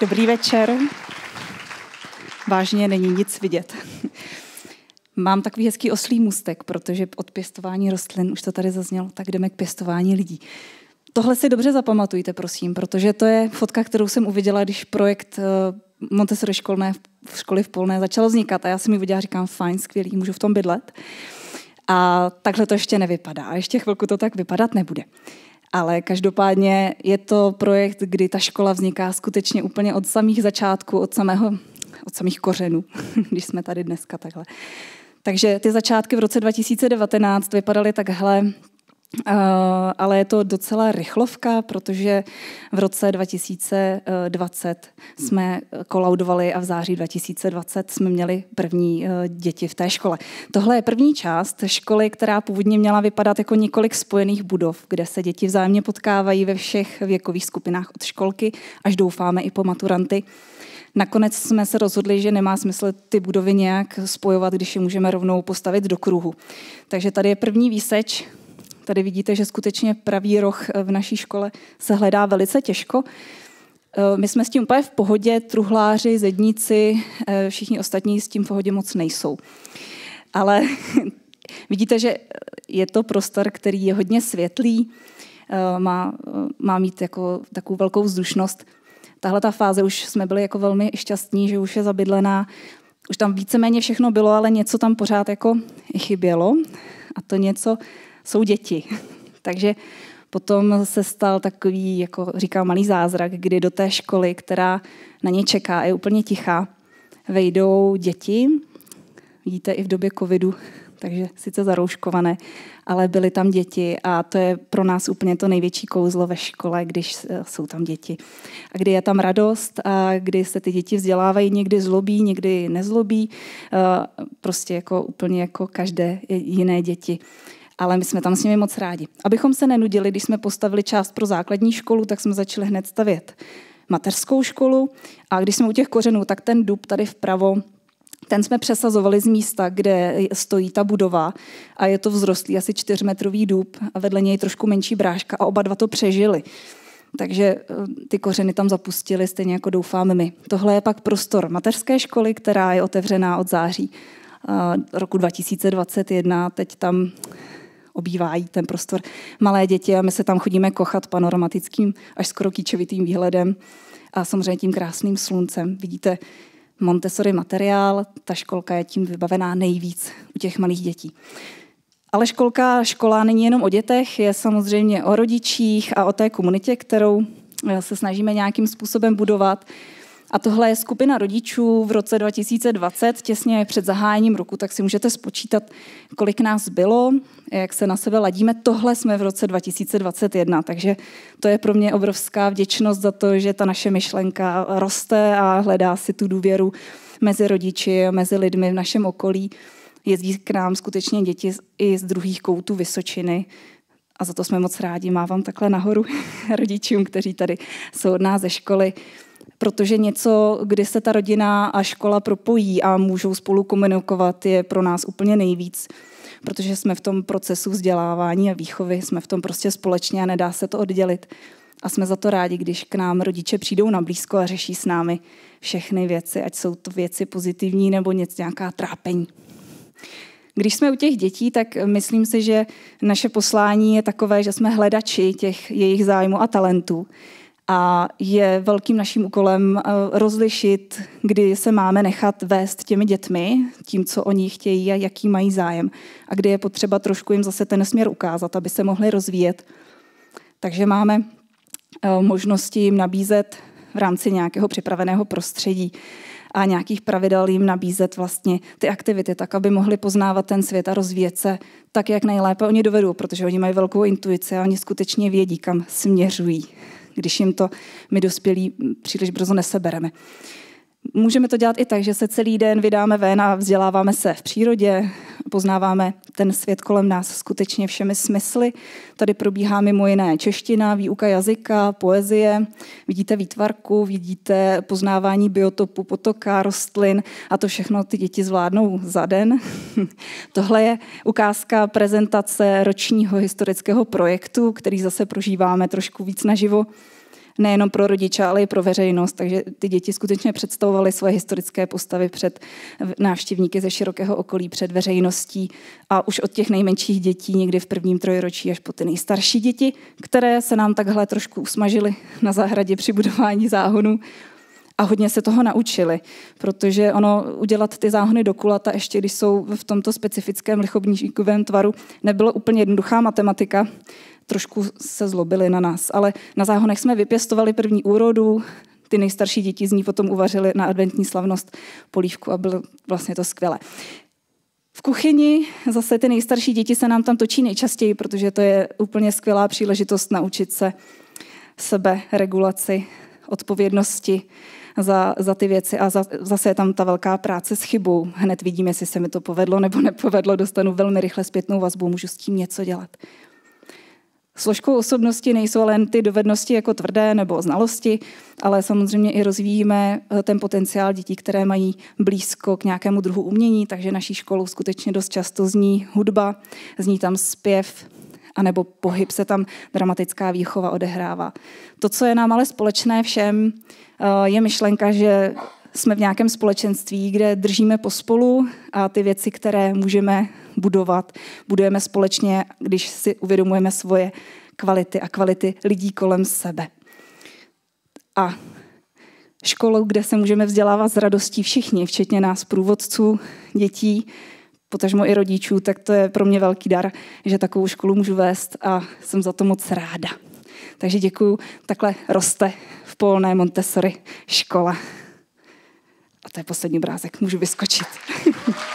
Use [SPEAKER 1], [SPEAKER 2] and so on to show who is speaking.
[SPEAKER 1] Dobrý večer. Vážně není nic vidět. Mám takový hezký oslý mustek, protože od pěstování rostlin už to tady zaznělo, tak jdeme k pěstování lidí. Tohle si dobře zapamatujte, prosím, protože to je fotka, kterou jsem uviděla, když projekt eh, Montessori školné, v školy v Polné začal vznikat a já jsem ji viděla, říkám, fajn, skvělý, můžu v tom bydlet. A takhle to ještě nevypadá. A ještě chvilku to tak vypadat nebude. Ale každopádně je to projekt, kdy ta škola vzniká skutečně úplně od samých začátků, od, samého, od samých kořenů, když jsme tady dneska takhle. Takže ty začátky v roce 2019 vypadaly takhle. Eh, ale je to docela rychlovka, protože v roce 2020 jsme kolaudovali a v září 2020 jsme měli první eh, děti v té škole. Tohle je první část školy, která původně měla vypadat jako několik spojených budov, kde se děti vzájemně potkávají ve všech věkových skupinách od školky až doufáme i po maturanty. Nakonec jsme se rozhodli, že nemá smysl ty budovy nějak spojovat, když je můžeme rovnou postavit do kruhu. Takže tady je první výseč Tady vidíte, že skutečně pravý roh eh, v naší škole se hledá velice těžko. Eh, my jsme s tím úplně v pohodě, truhláři, zedníci, eh, všichni ostatní s tím v pohodě moc nejsou. Ale vidíte, že je to prostor, který je hodně světlý, má, má mít jako takovou velkou vzdušnost. Tahle ta fáze už jsme byli jako velmi šťastní, že už je zabydlená. Už tam víceméně všechno bylo, ale něco tam pořád jako chybělo. A to něco jsou děti. Takže potom se stal takový, jako říkal, malý zázrak, kdy do té školy, která na ně čeká, je úplně tichá, vejdou děti, vidíte i v době covidu, takže sice zarouškované, ale byly tam děti a to je pro nás úplně to největší kouzlo ve škole, když eh, jsou tam děti. A kdy je tam radost a kdy se ty děti vzdělávají, někdy zlobí, někdy nezlobí, eh, prostě jako úplně jako každé jiné děti ale my jsme tam s nimi moc rádi. Abychom se nenudili, když jsme postavili část pro základní školu, tak jsme začali hned stavět mateřskou školu a když jsme u těch kořenů, tak ten dub tady vpravo ten jsme přesazovali z místa, kde stojí ta budova a je to vzrostlý asi čtyřmetrový dub a vedle něj trošku menší bráška a oba dva to přežili. Takže eh, ty kořeny tam zapustili, stejně jako doufáme my. Tohle je pak prostor mateřské školy, která je otevřená od září eh, roku 2021. Teď tam obývají ten prostor malé děti a my se tam chodíme kochat panoramatickým až skoro kýčovitým výhledem a samozřejmě tím krásným sluncem. Vidíte Montessori materiál, ta školka je tím vybavená nejvíc u těch malých dětí. Ale školka, škola není jenom o dětech, je samozřejmě o rodičích a o té komunitě, kterou eh, se snažíme nějakým způsobem budovat. A tohle je skupina rodičů v roce 2020, těsně před zahájením roku, tak si můžete spočítat, kolik nás bylo, jak se na sebe ladíme. Tohle jsme v roce 2021, takže to je pro mě obrovská vděčnost za to, že ta naše myšlenka roste a hledá si tu důvěru mezi rodiči, mezi lidmi v našem okolí. Jezdí k nám skutečně děti i z druhých koutů Vysočiny, a za to jsme moc rádi. Mávám takhle nahoru rodičům, kteří tady jsou od nás ze školy protože něco, kdy se ta rodina a škola propojí a můžou spolu komunikovat, je pro nás úplně nejvíc protože jsme v tom procesu vzdělávání a výchovy, jsme v tom prostě společně a nedá se to oddělit. A jsme za to rádi, když k nám rodiče přijdou na blízko a řeší s námi všechny věci, ať jsou to věci pozitivní nebo něco, nějaká trápení. Když jsme u těch dětí, tak myslím si, že naše poslání je takové, že jsme hledači těch jejich zájmů a talentů. A je velkým naším úkolem eh, rozlišit, kdy se máme nechat vést těmi dětmi, tím, co oni chtějí a jaký mají zájem. A kdy je potřeba trošku jim zase ten směr ukázat, aby se mohli rozvíjet. Takže máme eh, možnosti jim nabízet v rámci nějakého připraveného prostředí a nějakých pravidel jim nabízet vlastně ty aktivity, tak aby mohli poznávat ten svět a rozvíjet se tak, jak nejlépe oni dovedou, protože oni mají velkou intuici a oni skutečně vědí, kam směřují když jim to my dospělí příliš brzo nesebereme. Můžeme to dělat i tak, že se celý den vydáme ven a vzděláváme se v přírodě, poznáváme ten svět kolem nás skutečně všemi smysly. Tady probíhá mimo jiné čeština, výuka jazyka, poezie, vidíte výtvarku, vidíte poznávání biotopu, potoka, rostlin a to všechno ty děti zvládnou za den. Tohle je ukázka prezentace ročního historického projektu, který zase prožíváme trošku víc naživo nejenom pro rodiče, ale i pro veřejnost. Takže ty děti skutečně představovaly svoje historické postavy před návštěvníky ze širokého okolí, před veřejností a už od těch nejmenších dětí, někdy v prvním trojročí až po ty nejstarší děti, které se nám takhle trošku usmažily na zahradě při budování záhonu a hodně se toho naučili, protože ono udělat ty záhony do kulata, ještě když jsou v tomto specifickém lichobníkovém tvaru, nebylo úplně jednoduchá matematika, trošku se zlobili na nás, ale na záhonech jsme vypěstovali první úrodu, ty nejstarší děti z ní potom uvařili na adventní slavnost polívku a bylo vlastně to skvělé. V kuchyni zase ty nejstarší děti se nám tam točí nejčastěji, protože to je úplně skvělá příležitost naučit se sebe, regulaci, odpovědnosti, za, za ty věci a za, zase je tam ta velká práce s chybou. Hned vidím, jestli se mi to povedlo nebo nepovedlo, dostanu velmi rychle zpětnou vazbu, můžu s tím něco dělat. Složkou osobnosti nejsou len jen ty dovednosti jako tvrdé nebo znalosti, ale samozřejmě i rozvíjíme eh, ten potenciál dětí, které mají blízko k nějakému druhu umění, takže naší školou skutečně dost často zní hudba, zní tam zpěv, anebo pohyb se tam dramatická výchova odehrává. To, co je nám ale společné všem, eh, je myšlenka, že jsme v nějakém společenství, kde držíme pospolu a ty věci, které můžeme budovat, budujeme společně, když si uvědomujeme svoje kvality a kvality lidí kolem sebe. A školu, kde se můžeme vzdělávat s radostí všichni, včetně nás průvodců, dětí, potažmo i rodičů, tak to je pro mě velký dar, že takovou školu můžu vést a jsem za to moc ráda. Takže děkuju, takhle roste v polné Montessori škola. A to je poslední obrázek, můžu vyskočit.